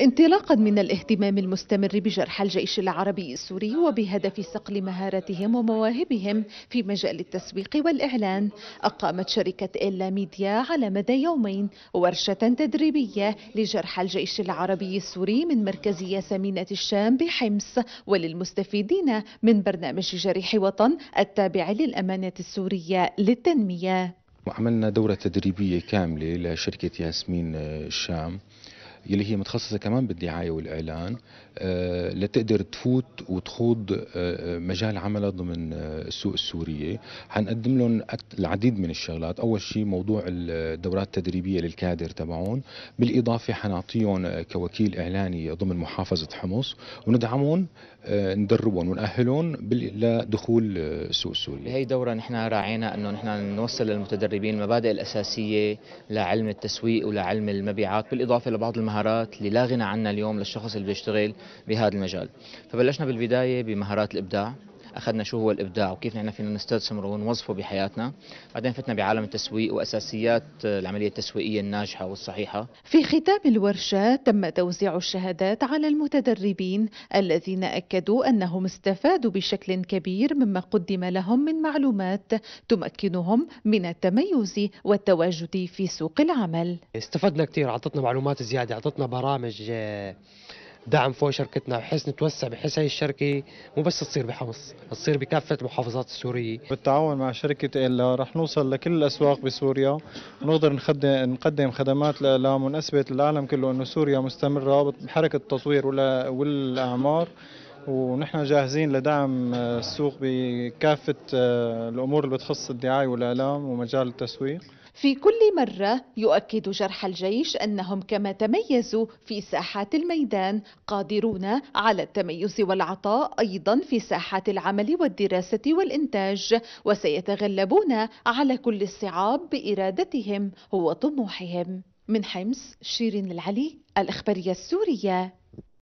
انطلاقا من الاهتمام المستمر بجرحى الجيش العربي السوري وبهدف صقل مهاراتهم ومواهبهم في مجال التسويق والإعلان أقامت شركة إلا ميديا على مدى يومين ورشة تدريبية لجرحى الجيش العربي السوري من مركز ياسمينة الشام بحمص وللمستفيدين من برنامج جريح وطن التابع للأمانة السورية للتنمية وعملنا دورة تدريبية كاملة لشركة ياسمين الشام يلي هي متخصصة كمان بالدعاية والإعلان آه، لتقدر تفوت وتخوض آه، آه، مجال عملها ضمن السوق السورية حنقدم لهم العديد من الشغلات أول شيء موضوع الدورات التدريبية للكادر تبعون بالإضافة حنعطيهم كوكيل إعلاني ضمن محافظة حمص وندعمهم ندربهم ونأهلهم لدخول السوق السوري هي الدورة نحن راعينا أنه نحن نوصل للمتدربين المبادئ الأساسية لعلم التسويق ولعلم المبيعات بالإضافة لبعض المهارات المهارات اللي لا غنى عنها اليوم للشخص اللي بيشتغل بهذا المجال فبلشنا بالبداية بمهارات الإبداع اخذنا شو هو الابداع وكيف نحن فينا نستثمره ونوظفه بحياتنا بعدين فتنا بعالم التسويق واساسيات آه، العمليه التسويقيه الناجحه والصحيحه في ختام الورشه تم توزيع الشهادات على المتدربين الذين اكدوا انهم استفادوا بشكل كبير مما قدم لهم من معلومات تمكنهم من التميز والتواجد في سوق العمل استفدنا كثير اعطتنا معلومات زياده اعطتنا برامج آه، دعم فوق شركتنا بحيث نتوسع بحيث هي الشركه مو بس تصير بحمص تصير بكافه المحافظات السوريه بالتعاون مع شركه إلا رح نوصل لكل الاسواق بسوريا ونقدر نخدم نقدم خدمات لمناسبه العالم كله انه سوريا مستمره بحركه التطوير والاعمار ونحن جاهزين لدعم آه، السوق بكافة آه، الأمور اللي بتخص الدعاية والإعلام ومجال التسويق في كل مرة يؤكد جرح الجيش أنهم كما تميزوا في ساحات الميدان قادرون على التميز والعطاء أيضا في ساحات العمل والدراسة والإنتاج وسيتغلبون على كل الصعاب بإرادتهم وطموحهم من حمص شيرين العلي الإخبارية السورية